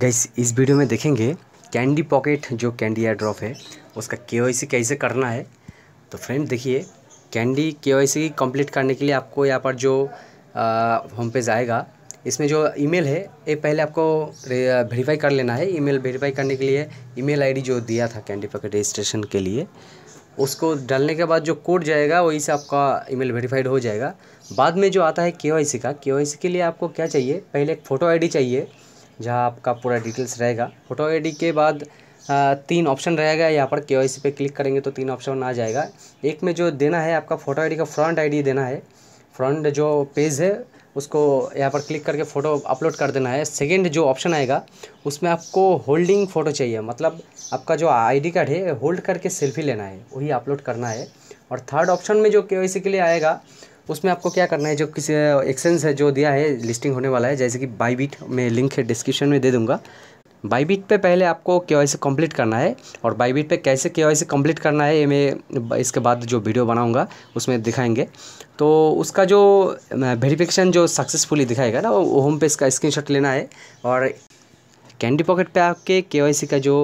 gas इस video में देखेंगे कैंडी पॉकेट जो कैंडी एयर ड्रॉप है उसका के कैसे करना है तो फ्रेंड देखिए कैंडी के कंप्लीट करने के लिए आपको यहाँ पर जो होम पेज आएगा इसमें जो ईमेल है ये पहले आपको वेरीफाई कर लेना है ईमेल वेरीफाई करने के लिए ईमेल आईडी जो दिया था कैंडी पॉकेट रजिस्ट्रेशन के लिए उसको डालने के बाद जो कोड जाएगा वही से आपका ईमेल वेरीफाइड हो जाएगा बाद में जो आता है के का के के लिए आपको क्या चाहिए पहले एक फ़ोटो आई चाहिए जहाँ आपका पूरा डिटेल्स रहेगा फोटो आईडी के बाद तीन ऑप्शन रहेगा यहाँ पर के पे क्लिक करेंगे तो तीन ऑप्शन आ जाएगा एक में जो देना है आपका फ़ोटो आईडी का फ्रंट आईडी देना है फ्रंट जो पेज है उसको यहाँ पर क्लिक करके फ़ोटो अपलोड कर देना है सेकेंड जो ऑप्शन आएगा उसमें आपको होल्डिंग फ़ोटो चाहिए मतलब आपका जो आईडी कार्ड है होल्ड करके सेल्फी लेना है वही अपलोड करना है और थर्ड ऑप्शन में जो के के लिए आएगा उसमें आपको क्या करना है जो किसी एक्सचेंज है जो दिया है लिस्टिंग होने वाला है जैसे कि बाईबीट में लिंक है डिस्क्रिप्शन में दे दूँगा बाईबीट पे पहले आपको के वाई कंप्लीट करना है और बाईबीट पे कैसे के वाई कंप्लीट करना है ये मैं इसके बाद जो वीडियो बनाऊंगा उसमें दिखाएंगे तो उसका जो वेरिफिकेशन जो सक्सेसफुली दिखाएगा ना वो होम पेज का स्क्रीनशॉट लेना है और कैंडी पॉकेट पे आपके के का जो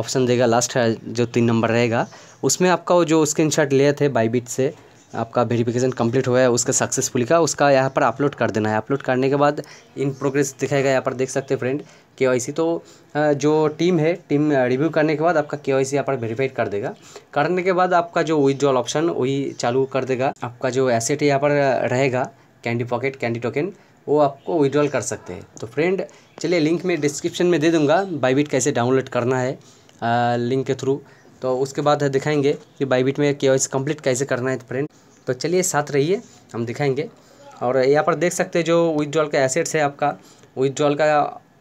ऑप्शन देगा लास्ट जो तीन नंबर रहेगा उसमें आपका वो जो स्क्रीन शॉट लिए थे बाईबीट से आपका वेरिफिकेशन कंप्लीट हुआ है उसका सक्सेसफुली का उसका यहाँ पर अपलोड कर देना है अपलोड करने के बाद इन प्रोग्रेस दिखाएगा यहाँ पर देख सकते हैं फ्रेंड के तो जो टीम है टीम रिव्यू करने के बाद आपका के वाई यहाँ पर वेरीफाइड कर देगा करने के बाद आपका जो विदड्रॉल ऑप्शन वही चालू कर देगा आपका जो एसेट यहाँ पर रहेगा कैंडी पॉकेट कैंडी टोकन वो आपको विड्रॉल कर सकते हैं तो फ्रेंड चलिए लिंक मैं डिस्क्रिप्शन में दे दूंगा बाईबिट कैसे डाउनलोड करना है आ, लिंक के थ्रू तो उसके बाद दिखाएंगे कि बाईबिट में के कंप्लीट कैसे करना है फ्रेंड तो चलिए साथ रहिए हम दिखाएंगे और यहाँ पर देख सकते हैं जो विथड्रॉल का एसेट्स है आपका विथड्रॉल का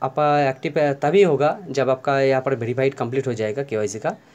आप एक्टिव तभी होगा जब आपका यहाँ पर वेरीफाइड कंप्लीट हो जाएगा के का